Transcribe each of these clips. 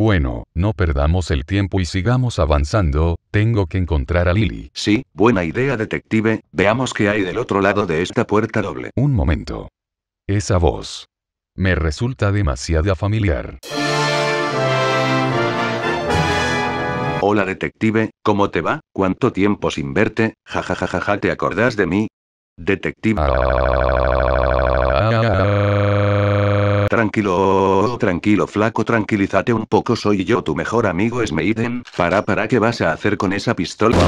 Bueno, no perdamos el tiempo y sigamos avanzando, tengo que encontrar a Lily. Sí, buena idea detective, veamos qué hay del otro lado de esta puerta doble. Un momento. Esa voz. Me resulta demasiado familiar. Hola detective, ¿cómo te va? ¿Cuánto tiempo sin verte? Ja ja ja ja ja, ¿te acordás de mí? Detective tranquilo, tranquilo, flaco, tranquilízate un poco, soy yo tu mejor amigo es Maiden. para, para, ¿qué vas a hacer con esa pistola?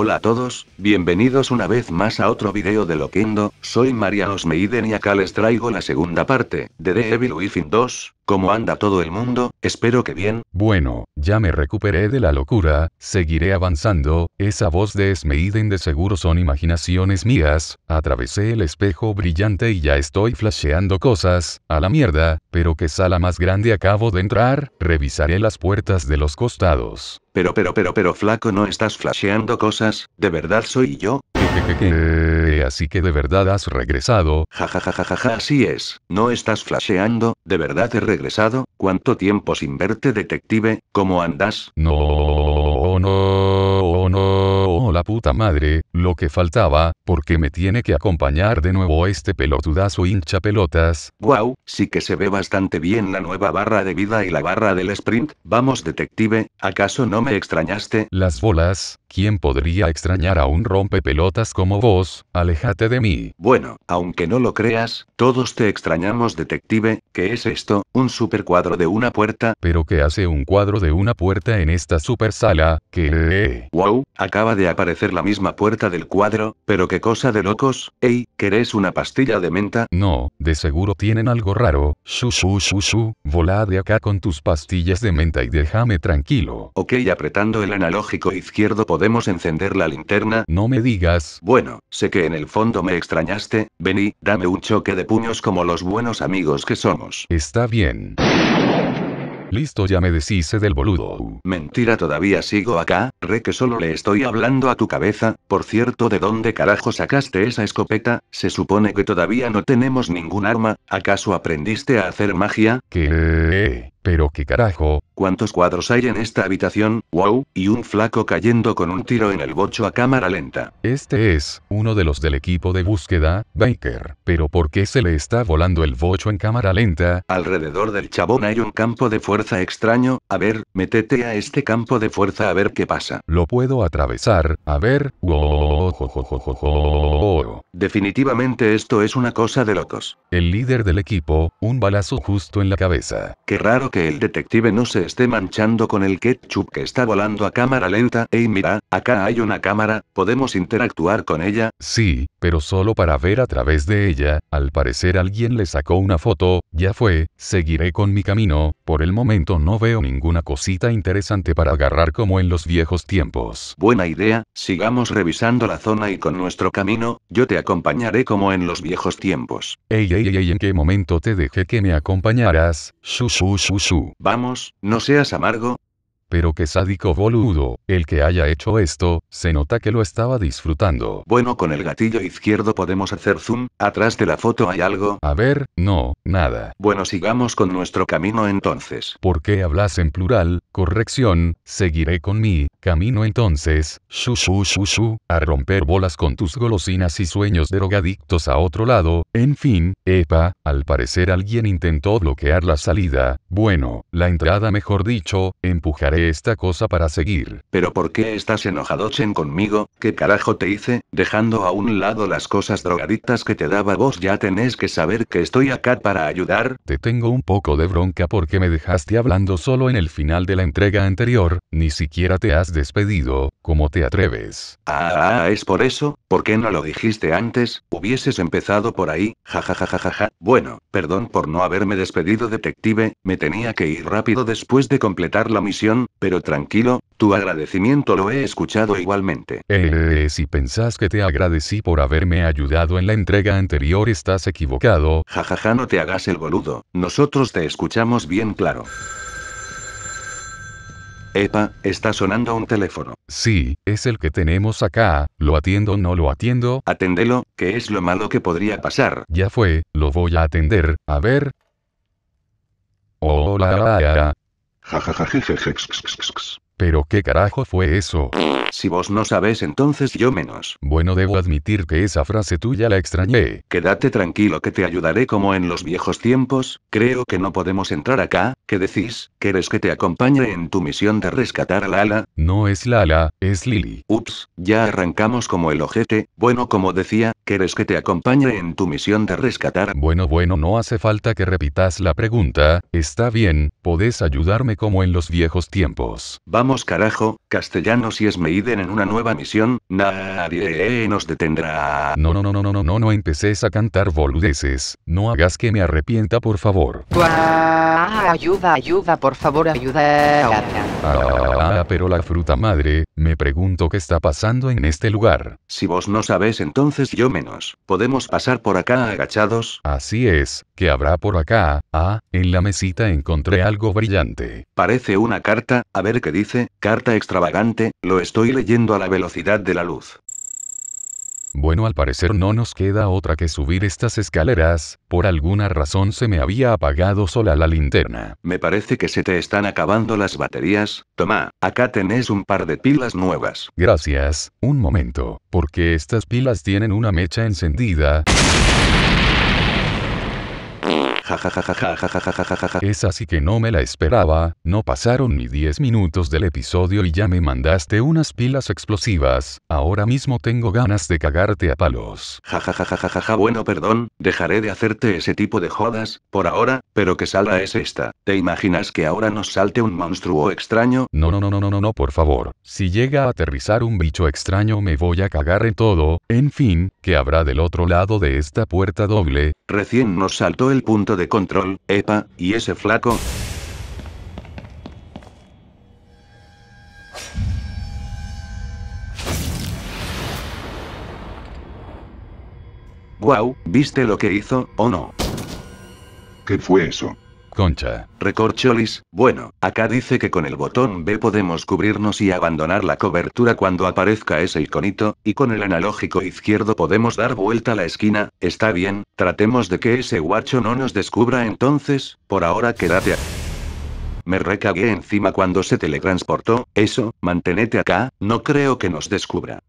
Hola a todos, bienvenidos una vez más a otro video de Loquendo, soy María Osmeiden y acá les traigo la segunda parte, de The Evil Within 2, ¿cómo anda todo el mundo? Espero que bien. Bueno, ya me recuperé de la locura, seguiré avanzando, esa voz de Smeiden de seguro son imaginaciones mías, atravesé el espejo brillante y ya estoy flasheando cosas, a la mierda, pero qué sala más grande acabo de entrar, revisaré las puertas de los costados. Pero pero pero pero flaco no estás flasheando cosas ¿de verdad soy yo? Eh, así que de verdad has regresado. Jajajajaja, así es. No estás flasheando, de verdad he regresado. ¿Cuánto tiempo sin verte, detective? ¿Cómo andas? No, oh, no, oh, no, la puta madre, lo que faltaba, porque me tiene que acompañar de nuevo este pelotudazo hincha pelotas. Wow, sí que se ve bastante bien la nueva barra de vida y la barra del sprint. Vamos, detective, ¿acaso no me extrañaste? Las bolas, ¿Quién podría extrañar a un rompepelotas como vos? Aléjate de mí. Bueno, aunque no lo creas, todos te extrañamos, detective. ¿Qué es esto? ¿Un super cuadro de una puerta? ¿Pero qué hace un cuadro de una puerta en esta super sala? ¿Qué? Wow, acaba de aparecer la misma puerta del cuadro, pero qué cosa de locos. Ey, ¿querés una pastilla de menta? No, de seguro tienen algo raro. Shu shu shu volá de acá con tus pastillas de menta y déjame tranquilo. Ok, apretando el analógico izquierdo ¿Podemos encender la linterna? No me digas. Bueno, sé que en el fondo me extrañaste, vení, dame un choque de puños como los buenos amigos que somos. Está bien. Listo, ya me deshice del boludo. Mentira, todavía sigo acá, re que solo le estoy hablando a tu cabeza. Por cierto, ¿de dónde carajo sacaste esa escopeta? Se supone que todavía no tenemos ningún arma. ¿Acaso aprendiste a hacer magia? ¿Qué? ¿Pero qué carajo? ¿Cuántos cuadros hay en esta habitación? ¡Wow! Y un flaco cayendo con un tiro en el bocho a cámara lenta. Este es, uno de los del equipo de búsqueda, Baker. Pero ¿por qué se le está volando el bocho en cámara lenta? Alrededor del chabón hay un campo de fuerza extraño. A ver, métete a este campo de fuerza a ver qué pasa. Lo puedo atravesar, a ver. Definitivamente esto es una cosa de locos. El líder del equipo, un balazo justo en la cabeza. Qué raro que el detective no se esté manchando con el ketchup que está volando a cámara lenta. Ey mira, acá hay una cámara, podemos interactuar con ella. Sí, pero solo para ver a través de ella. Al parecer alguien le sacó una foto, ya fue, seguiré con mi camino. Por el momento no veo ninguna cosita interesante para agarrar como en los viejos tiempos. Buena idea, sigamos revisando la zona y con nuestro camino, yo te acompañaré como en los viejos tiempos. Ey, ey, ey, ¿en qué momento te dejé que me acompañaras? Su, su. Vamos, no no seas amargo, pero que sádico boludo, el que haya hecho esto, se nota que lo estaba disfrutando. Bueno, con el gatillo izquierdo podemos hacer zoom, atrás de la foto hay algo. A ver, no, nada. Bueno, sigamos con nuestro camino entonces. ¿Por qué hablas en plural? Corrección, seguiré con mi camino entonces, shu shu shu a romper bolas con tus golosinas y sueños drogadictos a otro lado, en fin, epa, al parecer alguien intentó bloquear la salida, bueno, la entrada mejor dicho, empujaré esta cosa para seguir. Pero ¿por qué estás enojado Chen conmigo? ¿Qué carajo te hice? Dejando a un lado las cosas drogaditas que te daba vos ya tenés que saber que estoy acá para ayudar. Te tengo un poco de bronca porque me dejaste hablando solo en el final de la entrega anterior, ni siquiera te has despedido, ¿cómo te atreves? Ah, es por eso, ¿por qué no lo dijiste antes? Hubieses empezado por ahí, jajajajaja. bueno, perdón por no haberme despedido detective, me tenía que ir rápido después de completar la misión, pero tranquilo, tu agradecimiento lo he escuchado igualmente. Eh, si pensás que te agradecí por haberme ayudado en la entrega anterior, estás equivocado. Jajaja, no te hagas el boludo, nosotros te escuchamos bien claro. Epa, está sonando un teléfono. Sí, es el que tenemos acá. ¿Lo atiendo o no lo atiendo? Aténdelo, que es lo malo que podría pasar. Ya fue, lo voy a atender. A ver. Hola. Ха ха ха ха ха ха. ¿Pero qué carajo fue eso? Si vos no sabes, entonces yo menos. Bueno, debo admitir que esa frase tuya la extrañé. Quédate tranquilo que te ayudaré como en los viejos tiempos. Creo que no podemos entrar acá. ¿Qué decís? ¿Quieres que te acompañe en tu misión de rescatar a Lala? No es Lala, es Lily. Ups, ya arrancamos como el ojete. Bueno, como decía, ¿quieres que te acompañe en tu misión de rescatar? Bueno, bueno, no hace falta que repitas la pregunta. Está bien, podés ayudarme como en los viejos tiempos. Vamos Vamos carajo, castellanos y Esmeiden en una nueva misión, nadie nos detendrá. No, no, no, no, no, no, no empeces a cantar boludeces, no hagas que me arrepienta por favor. ayuda, ayuda, por favor, ayuda. Ah, pero la fruta madre, me pregunto qué está pasando en este lugar. Si vos no sabes entonces yo menos. Podemos pasar por acá agachados. Así es, ¿qué habrá por acá? Ah, en la mesita encontré algo brillante. Parece una carta, a ver qué dice, carta extravagante, lo estoy leyendo a la velocidad de la luz. Bueno, al parecer no nos queda otra que subir estas escaleras, por alguna razón se me había apagado sola la linterna. Me parece que se te están acabando las baterías, toma, acá tenés un par de pilas nuevas. Gracias, un momento, porque estas pilas tienen una mecha encendida. Es así que no me la esperaba, no pasaron ni 10 minutos del episodio y ya me mandaste unas pilas explosivas, ahora mismo tengo ganas de cagarte a palos. Jajajajajaja bueno perdón, dejaré de hacerte ese tipo de jodas, por ahora, pero que salga es esta. ¿Te imaginas que ahora nos salte un monstruo extraño? No no no no no no por favor, si llega a aterrizar un bicho extraño me voy a cagar en todo, en fin, ¿qué habrá del otro lado de esta puerta doble? Recién nos saltó el punto de control, epa, y ese flaco... Wow, ¿viste lo que hizo, o no? ¿Qué fue eso? Concha. Recorcholis, bueno, acá dice que con el botón B podemos cubrirnos y abandonar la cobertura cuando aparezca ese iconito, y con el analógico izquierdo podemos dar vuelta a la esquina, está bien, tratemos de que ese guacho no nos descubra entonces, por ahora quédate aquí me recagué encima cuando se teletransportó, eso, mantenete acá, no creo que nos descubra.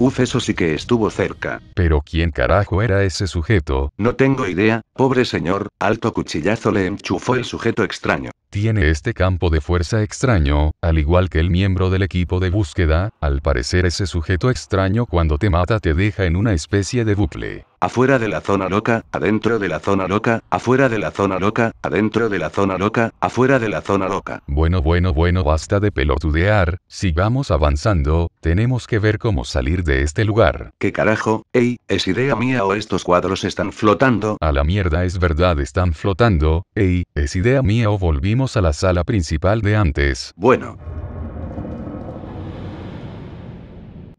Uf, eso sí que estuvo cerca. Pero ¿quién carajo era ese sujeto? No tengo idea, pobre señor, alto cuchillazo le enchufó el sujeto extraño. Tiene este campo de fuerza extraño, al igual que el miembro del equipo de búsqueda, al parecer ese sujeto extraño cuando te mata te deja en una especie de bucle afuera de la zona loca, adentro de la zona loca, afuera de la zona loca, adentro de la zona loca, afuera de la zona loca. Bueno, bueno, bueno, basta de pelotudear, sigamos avanzando, tenemos que ver cómo salir de este lugar. ¿Qué carajo? Ey, ¿es idea mía o estos cuadros están flotando? A la mierda es verdad, están flotando, ey, ¿es idea mía o volvimos a la sala principal de antes? Bueno,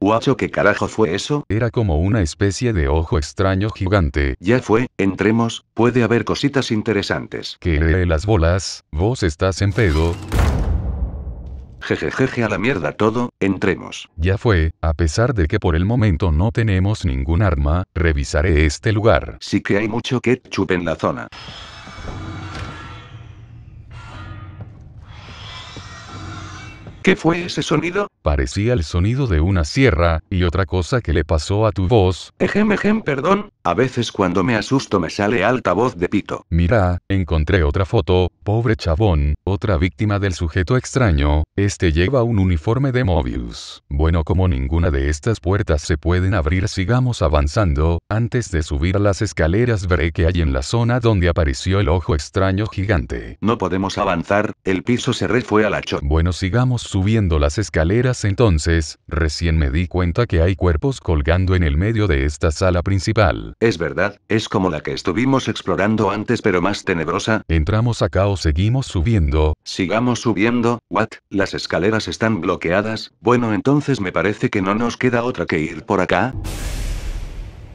Guacho, ¿qué carajo fue eso? Era como una especie de ojo extraño gigante. Ya fue, entremos, puede haber cositas interesantes. ¿Qué las bolas? ¿Vos estás en pedo? Jejejeje a la mierda todo, entremos. Ya fue, a pesar de que por el momento no tenemos ningún arma, revisaré este lugar. Sí que hay mucho ketchup en la zona. ¿Qué fue ese sonido? Parecía el sonido de una sierra, y otra cosa que le pasó a tu voz. Ejem, ejem, perdón, a veces cuando me asusto me sale alta voz de pito. Mira, encontré otra foto, pobre chabón, otra víctima del sujeto extraño, este lleva un uniforme de Mobius. Bueno, como ninguna de estas puertas se pueden abrir, sigamos avanzando, antes de subir a las escaleras veré que hay en la zona donde apareció el ojo extraño gigante. No podemos avanzar, el piso se re fue a la Bueno, sigamos Subiendo las escaleras entonces, recién me di cuenta que hay cuerpos colgando en el medio de esta sala principal. Es verdad, es como la que estuvimos explorando antes pero más tenebrosa. Entramos acá o seguimos subiendo. Sigamos subiendo, what, las escaleras están bloqueadas, bueno entonces me parece que no nos queda otra que ir por acá.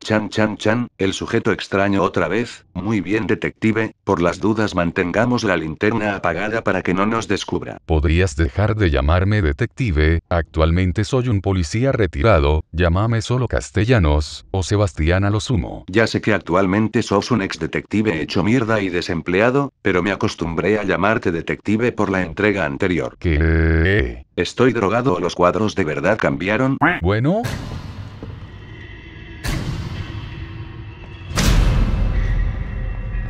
Chan Chan Chan, el sujeto extraño otra vez, muy bien detective, por las dudas mantengamos la linterna apagada para que no nos descubra. Podrías dejar de llamarme detective, actualmente soy un policía retirado, llámame solo Castellanos, o Sebastián a lo sumo. Ya sé que actualmente sos un ex detective hecho mierda y desempleado, pero me acostumbré a llamarte detective por la entrega anterior. ¿Qué? ¿Estoy drogado o los cuadros de verdad cambiaron? Bueno...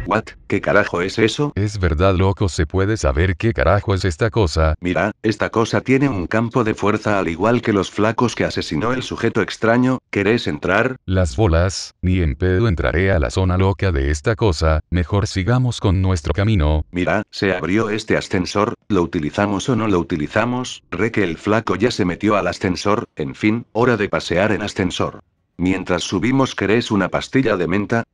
What, ¿qué carajo es eso? Es verdad loco, se puede saber qué carajo es esta cosa. Mira, esta cosa tiene un campo de fuerza al igual que los flacos que asesinó el sujeto extraño, ¿querés entrar? Las bolas, ni en pedo entraré a la zona loca de esta cosa, mejor sigamos con nuestro camino. Mira, se abrió este ascensor, ¿lo utilizamos o no lo utilizamos? Re que el flaco ya se metió al ascensor, en fin, hora de pasear en ascensor. Mientras subimos, ¿querés una pastilla de menta?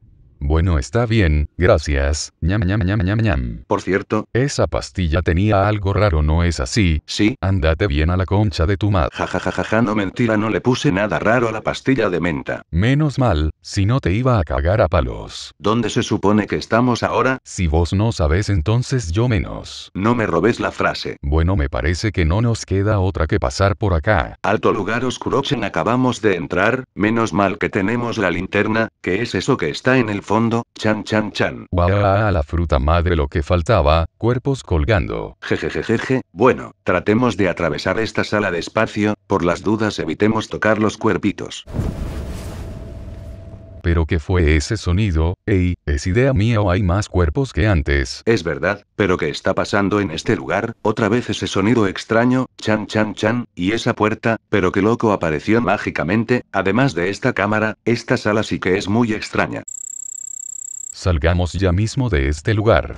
Bueno, está bien, gracias. Ñam, ñam, ñam, ñam, ñam. Por cierto, esa pastilla tenía algo raro, ¿no es así? Sí. Ándate bien a la concha de tu madre. Ja, no mentira, no le puse nada raro a la pastilla de menta. Menos mal, si no te iba a cagar a palos. ¿Dónde se supone que estamos ahora? Si vos no sabes, entonces yo menos. No me robes la frase. Bueno, me parece que no nos queda otra que pasar por acá. Alto lugar oscurochen, acabamos de entrar, menos mal que tenemos la linterna, que es eso que está en el fondo chan chan chan. a la fruta madre lo que faltaba, cuerpos colgando. Jejejeje, bueno, tratemos de atravesar esta sala despacio, por las dudas evitemos tocar los cuerpitos. ¿Pero qué fue ese sonido? Ey, ¿es idea mía o hay más cuerpos que antes? Es verdad, pero ¿qué está pasando en este lugar? Otra vez ese sonido extraño, chan chan chan, y esa puerta, pero qué loco apareció mágicamente, además de esta cámara, esta sala sí que es muy extraña. Salgamos ya mismo de este lugar.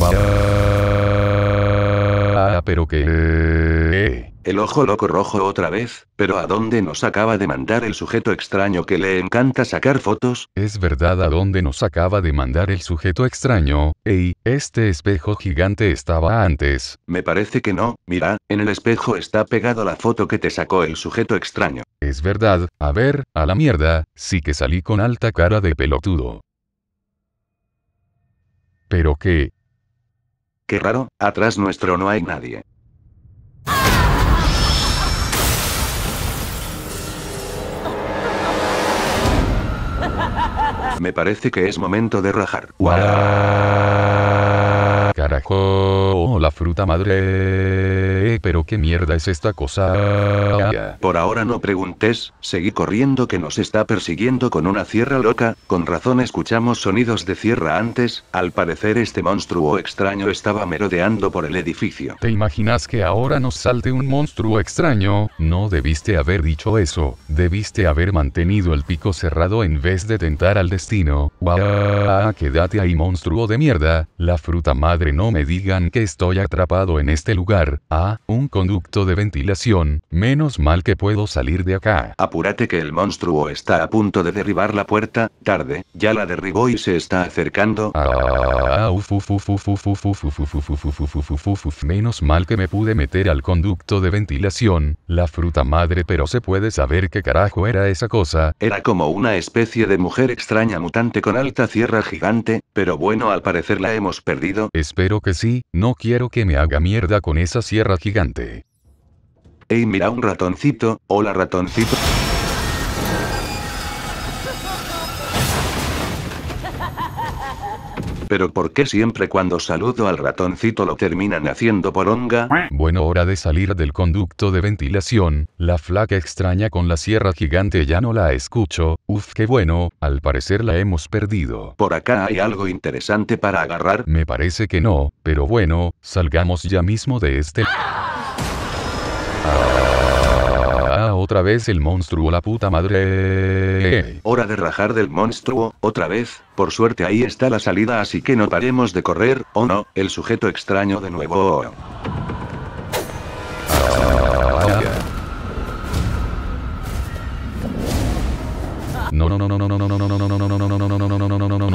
Ah, pero qué, eh. El ojo loco rojo otra vez, pero ¿a dónde nos acaba de mandar el sujeto extraño que le encanta sacar fotos? Es verdad, ¿a dónde nos acaba de mandar el sujeto extraño? Ey, este espejo gigante estaba antes. Me parece que no, mira, en el espejo está pegado la foto que te sacó el sujeto extraño. Es verdad, a ver, a la mierda, sí que salí con alta cara de pelotudo. ¿Pero qué? Qué raro, atrás nuestro no hay nadie. Me parece que es momento de rajar. Carajo, oh, la fruta madre. Eh, pero qué mierda es esta cosa. Por ahora no preguntes, seguí corriendo que nos está persiguiendo con una sierra loca, con razón escuchamos sonidos de sierra antes, al parecer este monstruo extraño estaba merodeando por el edificio. ¿Te imaginas que ahora nos salte un monstruo extraño? No debiste haber dicho eso, debiste haber mantenido el pico cerrado en vez de tentar al destino. ¡Bah! quédate ahí monstruo de mierda, la fruta madre no me digan que estoy atrapado en este lugar. Ah, un conducto de ventilación, menos mal que puedo salir de acá. Apúrate que el monstruo está a punto de derribar la puerta, tarde, ya la derribó y se está acercando. Menos mal que me pude meter al conducto de ventilación, la fruta madre pero se puede saber qué carajo era esa cosa. Era como una especie de mujer extraña mutante con alta sierra gigante, pero bueno al parecer la hemos perdido. Espero que sí, no quiero que me haga mierda con esa sierra gigante. ¡Ey, mira un ratoncito! ¡Hola ratoncito! Pero ¿por qué siempre cuando saludo al ratoncito lo terminan haciendo por poronga? Bueno, hora de salir del conducto de ventilación, la flaca extraña con la sierra gigante ya no la escucho, Uf, qué bueno, al parecer la hemos perdido. Por acá hay algo interesante para agarrar. Me parece que no, pero bueno, salgamos ya mismo de este... Ah, ah otra vez el monstruo, la puta madre. Hora de rajar del monstruo, otra vez. Por suerte ahí está la salida, así que no paremos de correr, o oh no, el sujeto extraño de nuevo. Ah, No, no, no, no, no, no, no, no, no, no, no, no, no, no, no, no,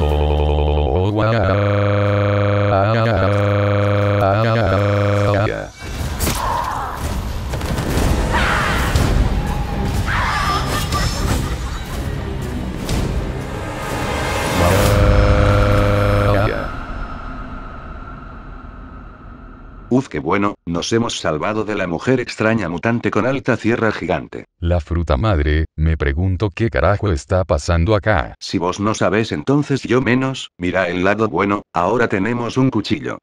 Uf, qué bueno, nos hemos salvado de la mujer extraña mutante con alta sierra gigante. La fruta madre me pregunto qué carajo está pasando acá. Si vos no sabes entonces yo menos, mira el lado bueno, ahora tenemos un cuchillo.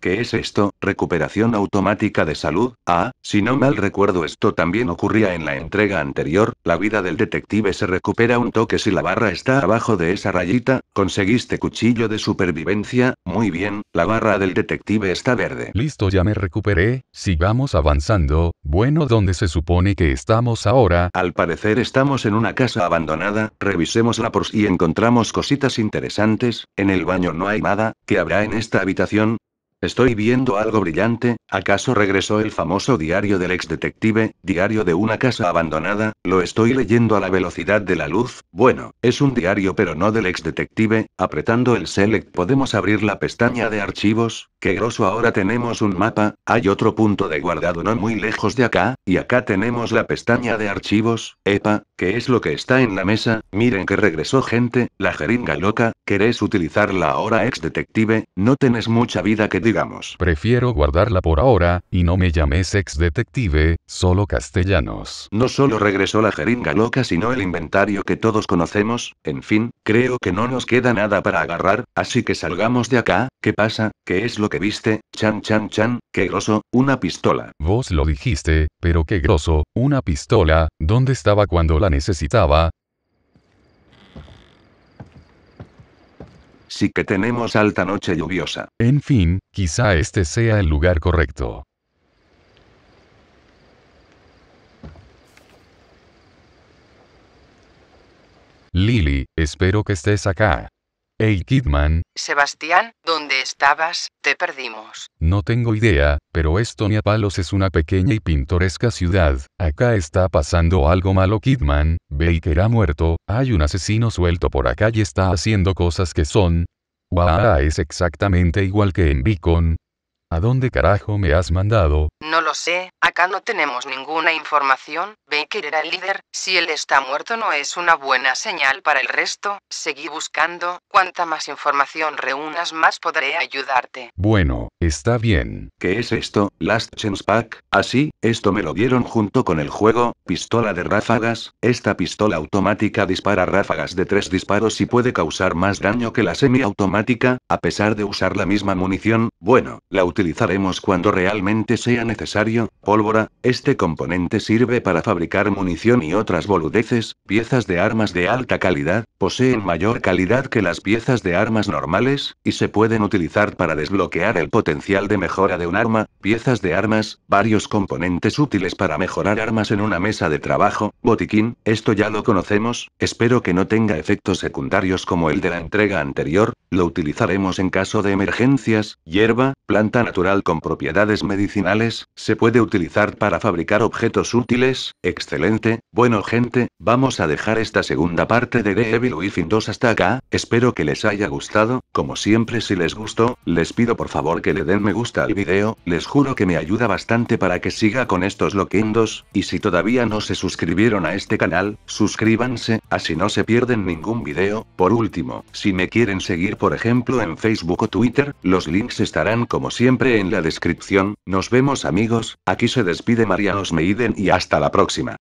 ¿Qué es esto? Recuperación automática de salud. Ah, si no mal recuerdo esto también ocurría en la entrega anterior, la vida del detective se recupera un toque si la barra está abajo de esa rayita, conseguiste cuchillo de supervivencia, muy bien, la barra del detective está verde. Listo, ya me recuperé, sigamos avanzando, bueno, ¿dónde se supone que estamos ahora? Al parecer estamos en una casa abandonada, revisemos la por si encontramos cositas interesantes, en el baño no hay nada, ¿qué habrá en esta habitación? Estoy viendo algo brillante, ¿acaso regresó el famoso diario del ex detective, diario de una casa abandonada? Lo estoy leyendo a la velocidad de la luz, bueno, es un diario pero no del ex detective, apretando el select podemos abrir la pestaña de archivos, Qué groso ahora tenemos un mapa, hay otro punto de guardado no muy lejos de acá, y acá tenemos la pestaña de archivos, epa, ¿qué es lo que está en la mesa? Miren que regresó gente, la jeringa loca, ¿querés utilizarla ahora ex detective? No tenés mucha vida que digamos. Prefiero guardarla por ahora, y no me llames ex detective, solo castellanos. No solo regresó la jeringa loca sino el inventario que todos conocemos, en fin, creo que no nos queda nada para agarrar, así que salgamos de acá, ¿qué pasa? ¿Qué es lo que viste, Chan Chan Chan, qué grosso, una pistola. Vos lo dijiste, pero qué grosso, una pistola, ¿dónde estaba cuando la necesitaba? Sí que tenemos alta noche lluviosa. En fin, quizá este sea el lugar correcto. Lily, espero que estés acá. Hey Kidman. Sebastián, ¿dónde estabas? Te perdimos. No tengo idea, pero Estonia Palos es una pequeña y pintoresca ciudad. Acá está pasando algo malo Kidman. que era muerto, hay un asesino suelto por acá y está haciendo cosas que son... Wow, es exactamente igual que en Beacon, ¿A dónde carajo me has mandado? No lo sé, acá no tenemos ninguna información. Baker era el líder, si él está muerto no es una buena señal para el resto. Seguí buscando, cuanta más información reúnas más podré ayudarte. Bueno, está bien. ¿Qué es esto? Last Chance Pack. Así, ah, esto me lo dieron junto con el juego, pistola de ráfagas. Esta pistola automática dispara ráfagas de tres disparos y puede causar más daño que la semiautomática, a pesar de usar la misma munición. Bueno, la utilizamos utilizaremos cuando realmente sea necesario, pólvora, este componente sirve para fabricar munición y otras boludeces, piezas de armas de alta calidad, poseen mayor calidad que las piezas de armas normales, y se pueden utilizar para desbloquear el potencial de mejora de un arma, piezas de armas, varios componentes útiles para mejorar armas en una mesa de trabajo, botiquín, esto ya lo conocemos, espero que no tenga efectos secundarios como el de la entrega anterior, lo utilizaremos en caso de emergencias, hierba, planta natural con propiedades medicinales, se puede utilizar para fabricar objetos útiles, excelente, bueno gente, vamos a dejar esta segunda parte de The Evil Within 2 hasta acá, espero que les haya gustado, como siempre si les gustó, les pido por favor que le den me gusta al video, les juro que me ayuda bastante para que siga con estos loquendos, y si todavía no se suscribieron a este canal, suscríbanse, así no se pierden ningún video, por último, si me quieren seguir por ejemplo en Facebook o Twitter, los links estarán como siempre en la descripción, nos vemos amigos, aquí se despide María Osmeiden y hasta la próxima.